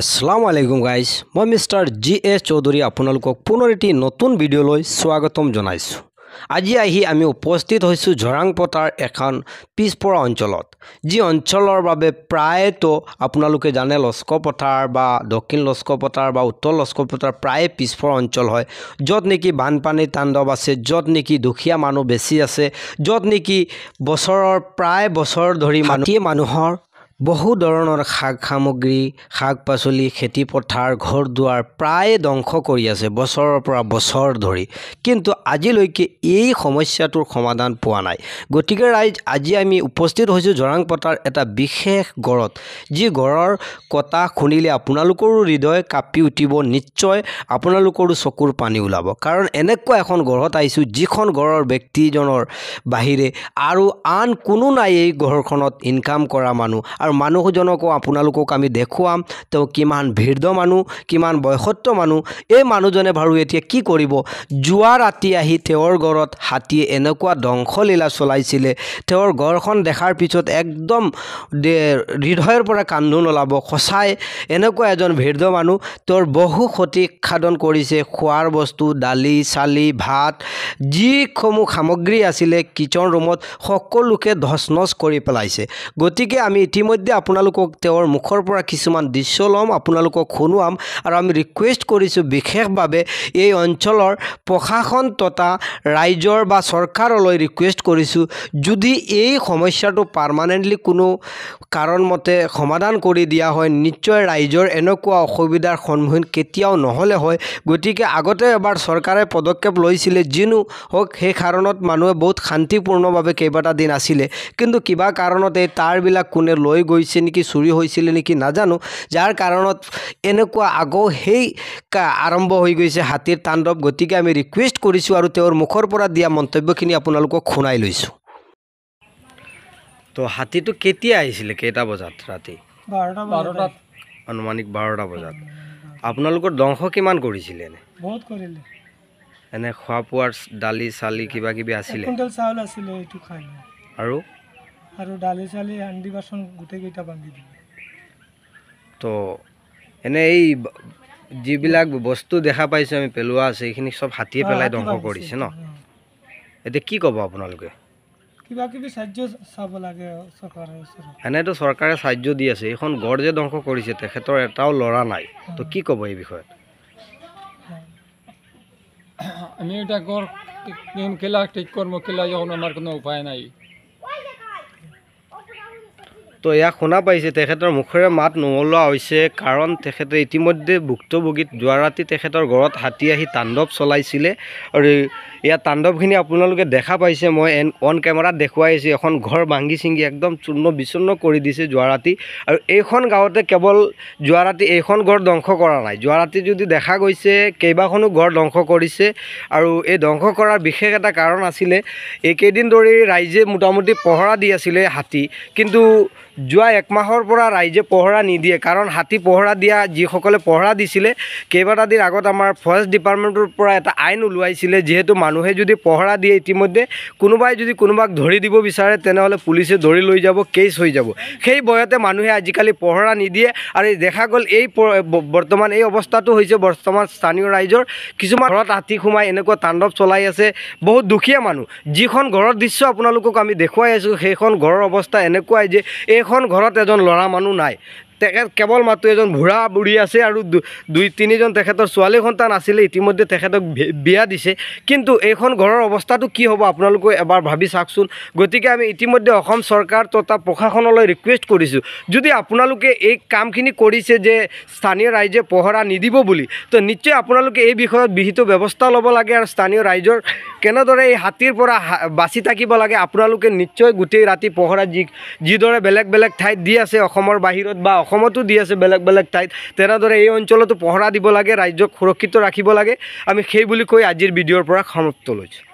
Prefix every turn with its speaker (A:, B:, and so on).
A: আসসালামু আলাইকুম গাইজ মই মিষ্টাৰ জি এ চৌধুৰী আপোনালোকক পুনৰ এটি নতুন ভিডিঅ'লৈ স্বাগতম জনাইছোঁ আজি আহি আমি উপস্থিত হৈছোঁ ঝৰাংপথাৰ এখন পিছপৰা অঞ্চলত যি অঞ্চলৰ বাবে প্ৰায়েতো আপোনালোকে জানে লস্ক বা দক্ষিণ লস্ক বা উত্তৰ লস্ক পথাৰ প্ৰায়ে পিছপৰা অঞ্চল হয় য'ত নেকি বানপানী তাণ্ডৱ আছে য'ত নেকি দুখীয়া মানুহ বেছি আছে য'ত নেকি বছৰৰ প্ৰায় বছৰ ধৰি মাটি মানুহৰ বহু ধৰণৰ শাক সামগ্ৰী শাক পাচলি খেতিপথাৰ ঘৰ দুৱাৰ প্ৰায়ে ধ্বংস কৰি আছে বছৰৰ পৰা বছৰ ধৰি কিন্তু আজিলৈকে এই সমস্যাটোৰ সমাধান পোৱা নাই গতিকে ৰাইজ আজি আমি উপস্থিত হৈছোঁ জৰাং পতাৰ এটা বিশেষ ঘৰত যি ঘৰৰ কথা শুনিলে আপোনালোকৰো হৃদয় কাঁপি উঠিব নিশ্চয় আপোনালোকৰো চকুৰ পানী ওলাব কাৰণ এনেকুৱা এখন গড়ত আহিছোঁ যিখন ঘৰৰ ব্যক্তিজনৰ বাহিৰে আৰু আন কোনো নাই এই ঘৰখনত ইনকাম কৰা মানুহ আৰু মানুহজনকো আপোনালোকক আমি দেখুৱাম তেওঁ কিমান ভিৰ্দ মানুহ কিমান বয়সত্ব মানুহ এই মানুহজনে বাৰু এতিয়া কি কৰিব যোৱা ৰাতি আহি তেওঁৰ ঘৰত হাতীয়ে এনেকুৱা ধ্বংসলীলা চলাইছিলে তেওঁৰ ঘৰখন দেখাৰ পিছত একদম হৃদয়ৰ পৰা কান্দোন নোলাব সঁচাই এনেকুৱা এজন ভিৰ্দ মানুহ তেওঁৰ বহু ক্ষতি সাধন কৰিছে খোৱাৰ বস্তু দালি চালি ভাত যিসমূহ সামগ্ৰী আছিলে কিচেন ৰুমত সকলোকে ধচ নচ কৰি পেলাইছে গতিকে আমি ইতিমধ্যে ইতিমধ্যে আপোনালোকক তেওঁৰ মুখৰ পৰা কিছুমান দৃশ্য ল'ম আপোনালোকক শুনোৱাম আৰু আমি ৰিকুৱেষ্ট কৰিছোঁ বিশেষভাৱে এই অঞ্চলৰ প্ৰশাসন তথা ৰাইজৰ বা চৰকাৰলৈ ৰিকুৱেষ্ট কৰিছোঁ যদি এই সমস্যাটো পাৰ্মানেণ্টলি কোনো কাৰণমতে সমাধান কৰি দিয়া হয় নিশ্চয় ৰাইজৰ এনেকুৱা অসুবিধাৰ সন্মুখীন কেতিয়াও নহ'লে হয় গতিকে আগতে এবাৰ চৰকাৰে পদক্ষেপ লৈছিলে যিনো হওক সেই কাৰণত মানুহে বহুত শান্তিপূৰ্ণভাৱে কেইবাটা দিন আছিলে কিন্তু কিবা কাৰণতে তাৰবিলাক কোনে লৈ গৈছে নেকি চুৰি হৈছিলে নেকি নাজানো যাৰ কাৰণত এনেকুৱা আকৌ সেই আৰম্ভ হৈ গৈছে হাতীৰ তাণ্ডৱ গতিকে আমি ৰিকুৱেষ্ট কৰিছোঁ আৰু তেওঁৰ মুখৰ পৰা দিয়া মন্তব্যখিনি আপোনালোকক শুনাই লৈছোঁ তো হাতীটো কেতিয়া আহিছিলে কেইটা বজাত ৰাতি আনুমানিক বাৰটা বজাত আপোনালোকৰ দংশ কিমান কৰিছিলে এনে খোৱা পোৱাৰ দালি চালি কিবা কিবি আছিলে আৰু আৰু দালি চালি হান্দি বাচন গোটেইকেইটা বান্ধি দিব তো এনে এই যিবিলাক বস্তু দেখা পাইছো আমি পেলোৱা আছে এইখিনি চব হাতীয়ে পেলাই ধ্বংস কৰিছে ন এতিয়া কি ক'ব আপোনালোকে কিবা কিবি চাৰ্য চাব লাগে এনেতো চৰকাৰে চাৰ্য দি আছে এইখন গড় যে ধ্বংস কৰিছে তেখেতৰ এটাও ল'ৰা নাই তো কি ক'ব এই বিষয়ত আমি এটা গড় কেলা ঠিক কৰ্ম কেলা যখন আমাৰ কোনো উপায় নাই তো এয়া শুনা পাইছে তেখেতৰ মুখেৰে মাত নোমলোৱা হৈছে কাৰণ তেখেতে ইতিমধ্যে ভুক্তভোগীত যোৱা ৰাতি তেখেতৰ ঘৰত হাতী আহি তাণ্ডৱ চলাইছিলে আৰু ইয়াৰ তাণ্ডৱখিনি আপোনালোকে দেখা পাইছে মই এন অন কেমেৰাত দেখুৱাই আহিছোঁ এখন ঘৰ ভাঙি চিঙি একদম চূৰ্ণ বিচূৰ্ণ কৰি দিছে যোৱা ৰাতি আৰু এইখন গাঁৱতে কেৱল যোৱা ৰাতি এইখন ঘৰ ধ্বংস কৰা নাই যোৱা ৰাতি যদি দেখা গৈছে কেইবাখনো ঘৰ ধ্বংস কৰিছে আৰু এই ধ্বংস কৰাৰ বিশেষ এটা কাৰণ আছিলে এইকেইদিন ধৰি ৰাইজে মোটামুটি পহৰা দি আছিলে হাতী কিন্তু যোৱা একমাহৰ পৰা ৰাইজে পহৰা নিদিয়ে কাৰণ হাতী পহৰা দিয়া যিসকলে পহৰা দিছিলে কেইবাটা দিন আগত আমাৰ ফৰেষ্ট ডিপাৰ্টমেণ্টৰ পৰা এটা আইন ওলোৱাইছিলে যিহেতু মানুহে যদি পহৰা দিয়ে ইতিমধ্যে কোনোবাই যদি কোনোবাক ধৰি দিব বিচাৰে তেনেহ'লে পুলিচে ধৰি লৈ যাব কেচ হৈ যাব সেই বয়তে মানুহে আজিকালি পহৰা নিদিয়ে আৰু দেখা গ'ল এই বৰ্তমান এই অৱস্থাটো হৈছে বৰ্তমান স্থানীয় ৰাইজৰ কিছুমান ঘৰত হাতী সোমাই এনেকুৱা তাণ্ডৱ চলাই আছে বহুত দুখীয়া মানুহ যিখন ঘৰৰ দৃশ্য আপোনালোকক আমি দেখুৱাই আছোঁ সেইখন ঘৰৰ অৱস্থা এনেকুৱাই যে এই এখন ঘৰত এজন ল'ৰা মানুহ নাই তেখেত কেৱল মাত্ৰ এজন বুঢ়া বুঢ়ী আছে আৰু দুই তিনিজন তেখেতৰ ছোৱালী সন্তান আছিলে ইতিমধ্যে তেখেতক বিয়া দিছে কিন্তু এইখন ঘৰৰ অৱস্থাটো কি হ'ব আপোনালোকেও এবাৰ ভাবি চাওকচোন গতিকে আমি ইতিমধ্যে অসম চৰকাৰ তথা প্ৰশাসনলৈ ৰিকুৱেষ্ট কৰিছোঁ যদি আপোনালোকে এই কামখিনি কৰিছে যে স্থানীয় ৰাইজে পহৰা নিদিব বুলি তো নিশ্চয় আপোনালোকে এই বিষয়ত বিহিত ব্যৱস্থা ল'ব লাগে আৰু স্থানীয় ৰাইজৰ কেনেদৰে এই হাতীৰ পৰা বাচি থাকিব লাগে আপোনালোকে নিশ্চয় গোটেই ৰাতি পহৰা যি যিদৰে বেলেগ বেলেগ ঠাইত দি আছে অসমৰ বাহিৰত বা অসমতো দি আছে বেলেগ বেলেগ ঠাইত তেনেদৰে এই অঞ্চলতো পহৰা দিব লাগে ৰাজ্যক সুৰক্ষিত ৰাখিব লাগে আমি সেই বুলি কৈ আজিৰ ভিডিঅ'ৰ পৰা সমাপ্ত লৈছোঁ